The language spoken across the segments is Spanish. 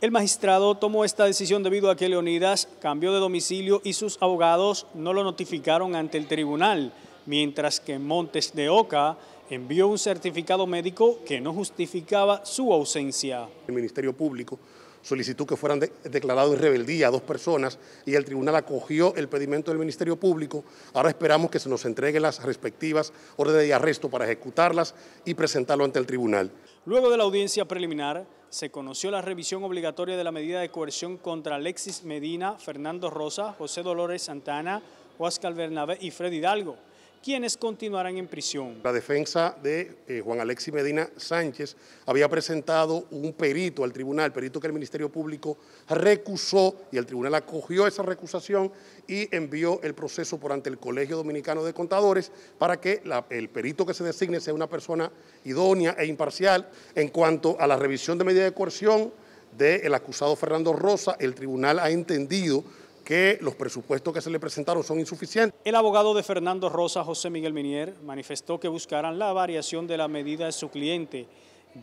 El magistrado tomó esta decisión debido a que Leonidas cambió de domicilio y sus abogados no lo notificaron ante el tribunal, mientras que Montes de Oca envió un certificado médico que no justificaba su ausencia. El Ministerio Público solicitó que fueran declarados en rebeldía a dos personas y el tribunal acogió el pedimento del Ministerio Público. Ahora esperamos que se nos entreguen las respectivas órdenes de arresto para ejecutarlas y presentarlo ante el tribunal. Luego de la audiencia preliminar, se conoció la revisión obligatoria de la medida de coerción contra Alexis Medina, Fernando Rosa, José Dolores Santana, Oscar Bernabé y Fred Hidalgo quienes continuarán en prisión. La defensa de eh, Juan Alexis Medina Sánchez había presentado un perito al tribunal, perito que el Ministerio Público recusó y el tribunal acogió esa recusación y envió el proceso por ante el Colegio Dominicano de Contadores para que el perito que se designe sea una persona idónea e imparcial. En cuanto a la revisión de medida de coerción del acusado Fernando Rosa, el tribunal ha entendido que los presupuestos que se le presentaron son insuficientes. El abogado de Fernando Rosa, José Miguel Minier, manifestó que buscarán la variación de la medida de su cliente,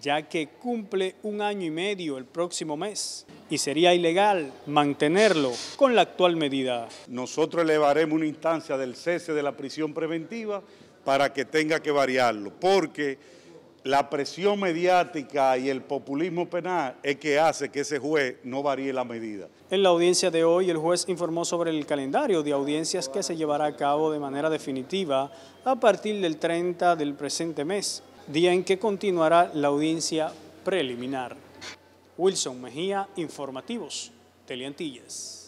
ya que cumple un año y medio el próximo mes y sería ilegal mantenerlo con la actual medida. Nosotros elevaremos una instancia del cese de la prisión preventiva para que tenga que variarlo, porque la presión mediática y el populismo penal es que hace que ese juez no varíe la medida. En la audiencia de hoy, el juez informó sobre el calendario de audiencias que se llevará a cabo de manera definitiva a partir del 30 del presente mes, día en que continuará la audiencia preliminar. Wilson Mejía, Informativos, Teleantillas.